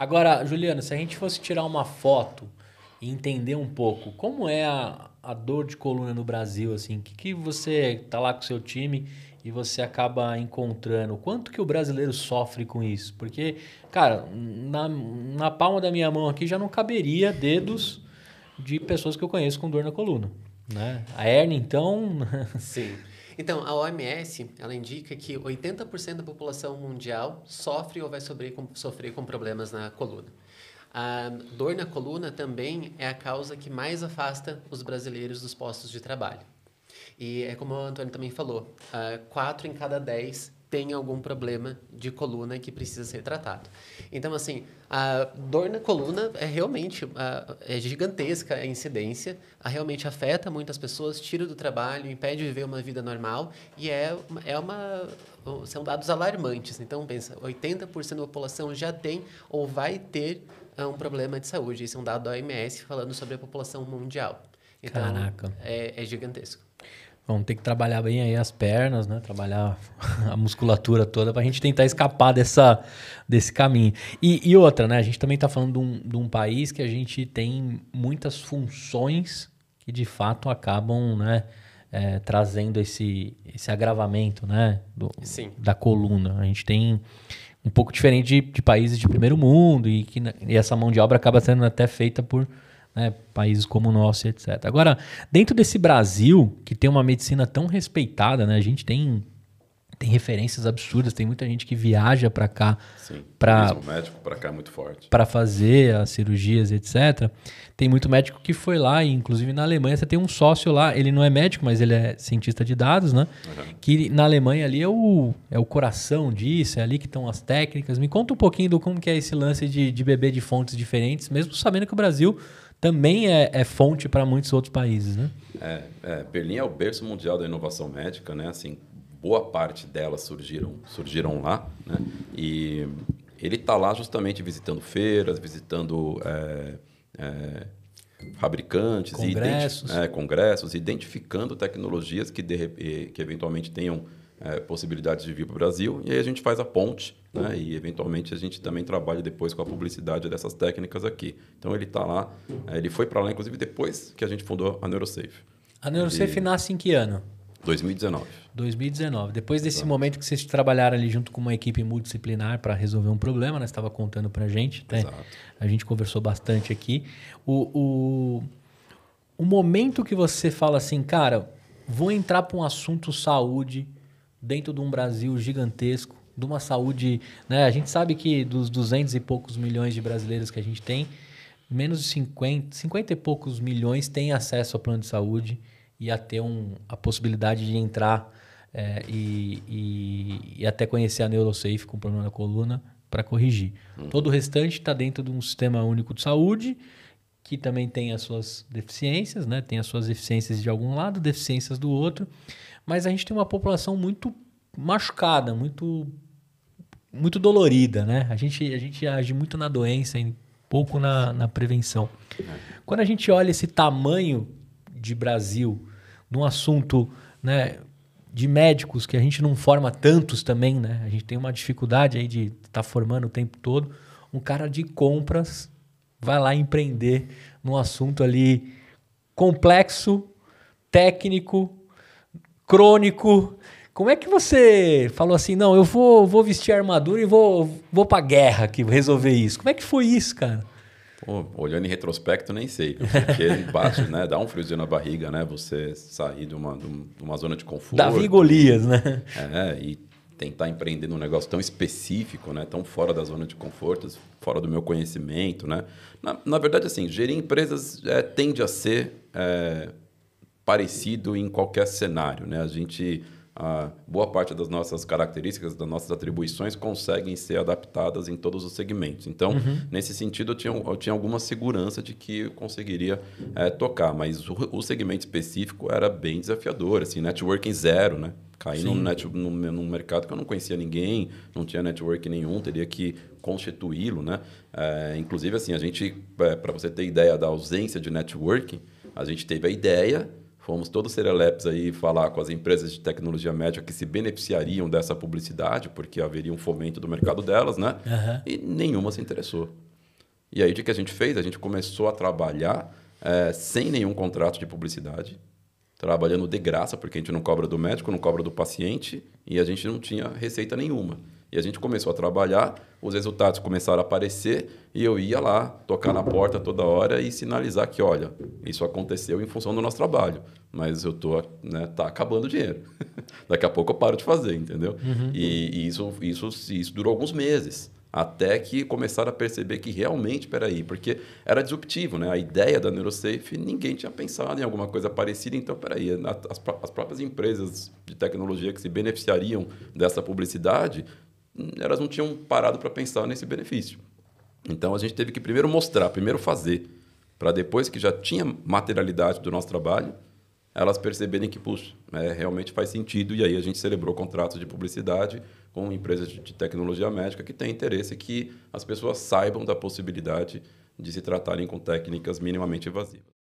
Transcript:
Agora, Juliana, se a gente fosse tirar uma foto e entender um pouco como é a, a dor de coluna no Brasil, assim, o que, que você tá lá com o seu time e você acaba encontrando? Quanto que o brasileiro sofre com isso? Porque, cara, na, na palma da minha mão aqui já não caberia dedos de pessoas que eu conheço com dor na coluna. Né? A hernia, então. Sim. Então, a OMS, ela indica que 80% da população mundial sofre ou vai sofrer com, sofrer com problemas na coluna. A dor na coluna também é a causa que mais afasta os brasileiros dos postos de trabalho. E é como o Antônio também falou, ah, quatro 4 em cada 10 tem algum problema de coluna que precisa ser tratado. Então, assim, a dor na coluna é realmente a, é gigantesca a incidência, a, realmente afeta muitas pessoas, tira do trabalho, impede de viver uma vida normal e é, é uma, são dados alarmantes. Então, pensa, 80% da população já tem ou vai ter ah, um problema de saúde. Isso é um dado da OMS falando sobre a população mundial. Então, Caraca. É, é gigantesco. Vamos ter que trabalhar bem aí as pernas, né? Trabalhar a musculatura toda para a gente tentar escapar dessa, desse caminho. E, e outra, né? A gente também está falando de um, de um país que a gente tem muitas funções que de fato acabam, né? É, trazendo esse, esse agravamento, né? Do, Sim. Da coluna. A gente tem um pouco diferente de, de países de primeiro mundo e que né, e essa mão de obra acaba sendo até feita por né, países como o nosso, etc. Agora, dentro desse Brasil, que tem uma medicina tão respeitada, né, a gente tem, tem referências absurdas, tem muita gente que viaja para cá. Sim, pra, médico para cá é muito forte. Para fazer as cirurgias, etc. Tem muito médico que foi lá, e inclusive na Alemanha você tem um sócio lá, ele não é médico, mas ele é cientista de dados, né? Uhum. Que na Alemanha ali é o, é o coração disso, é ali que estão as técnicas. Me conta um pouquinho do como que é esse lance de, de beber de fontes diferentes, mesmo sabendo que o Brasil também é, é fonte para muitos outros países, né? É, é, Berlim é o berço mundial da inovação médica, né? Assim, boa parte delas surgiram, surgiram lá, né? E ele está lá justamente visitando feiras, visitando é, é, fabricantes, congressos. E identi é, congressos, identificando tecnologias que, de, que eventualmente tenham é, possibilidades de vir para o Brasil. E aí a gente faz a ponte, né? E eventualmente a gente também trabalha depois com a publicidade dessas técnicas aqui. Então ele está lá, é, ele foi para lá, inclusive depois que a gente fundou a Neurosafe. A Neurosafe e... nasce em que ano? 2019. 2019. Depois desse Exato. momento que vocês trabalharam ali junto com uma equipe multidisciplinar para resolver um problema, né? Você estava contando para a gente, né? A gente conversou bastante aqui. O, o, o momento que você fala assim, cara, vou entrar para um assunto saúde, dentro de um Brasil gigantesco, de uma saúde. Né? A gente sabe que dos 200 e poucos milhões de brasileiros que a gente tem, menos de 50, 50 e poucos milhões têm acesso ao plano de saúde e a ter um, a possibilidade de entrar é, e, e, e, até conhecer a Neurosafe com problema na coluna para corrigir. Hum. Todo o restante está dentro de um sistema único de saúde que também tem as suas deficiências, né? tem as suas deficiências de algum lado, deficiências do outro mas a gente tem uma população muito machucada, muito muito dolorida, né? A gente, a gente age muito na doença, e pouco na, na prevenção. Quando a gente olha esse tamanho de Brasil, num assunto né, de médicos, que a gente não forma tantos também, né? A gente tem uma dificuldade aí de estar tá formando o tempo todo. Um cara de compras vai lá empreender num assunto ali complexo, técnico, crônico. Como é que você falou assim, não, eu vou, vou vestir a armadura e vou, vou a guerra aqui, resolver isso. Como é que foi isso, cara? Pô, olhando em retrospecto, nem sei. Porque bate, né? Dá um friozinho na barriga, né? Você sair de uma, de uma zona de conforto. Davi Golias, né? É, e tentar empreender num negócio tão específico, né? Tão fora da zona de conforto, fora do meu conhecimento, né? Na, na verdade, assim, gerir empresas é, tende a ser... É, parecido em qualquer cenário. Né? A gente, a boa parte das nossas características, das nossas atribuições, conseguem ser adaptadas em todos os segmentos. Então, uhum. nesse sentido, eu tinha, eu tinha alguma segurança de que eu conseguiria é, tocar, mas o, o, segmento específico era bem desafiador, assim, networking zero, né? Caí num, net, num, num mercado que eu não conhecia ninguém, não tinha network nenhum, teria que constituí-lo, né? É, inclusive, assim, a gente, é, para você ter ideia da ausência de networking, a gente teve a ideia, Fomos todos serelepes aí falar com as empresas de tecnologia médica que se beneficiariam dessa publicidade, porque haveria um fomento do mercado delas, né? Uhum. E nenhuma se interessou. E aí, o que a gente fez? A gente começou a trabalhar é, sem nenhum contrato de publicidade, trabalhando de graça, porque a gente não cobra do médico, não cobra do paciente, e a gente não tinha receita nenhuma. E a gente começou a trabalhar, os resultados começaram a aparecer e eu ia lá tocar na porta toda hora e sinalizar que, olha, isso aconteceu em função do nosso trabalho, mas eu tô, né, tá acabando o dinheiro. Daqui a pouco eu paro de fazer, entendeu? Uhum. E, e, isso, isso, isso durou alguns meses. Até que começaram a perceber que realmente, peraí, porque era disruptivo, né? A ideia da NeuroSafe, ninguém tinha pensado em alguma coisa parecida, então, peraí, as, as próprias empresas de tecnologia que se beneficiariam dessa publicidade elas não tinham parado para pensar nesse benefício. Então a gente teve que primeiro mostrar, primeiro fazer, para depois que já tinha materialidade do nosso trabalho, elas perceberem que, puxa, é, realmente faz sentido. E aí a gente celebrou contratos de publicidade com empresas de tecnologia médica que têm interesse que as pessoas saibam da possibilidade de se tratarem com técnicas minimamente invasivas.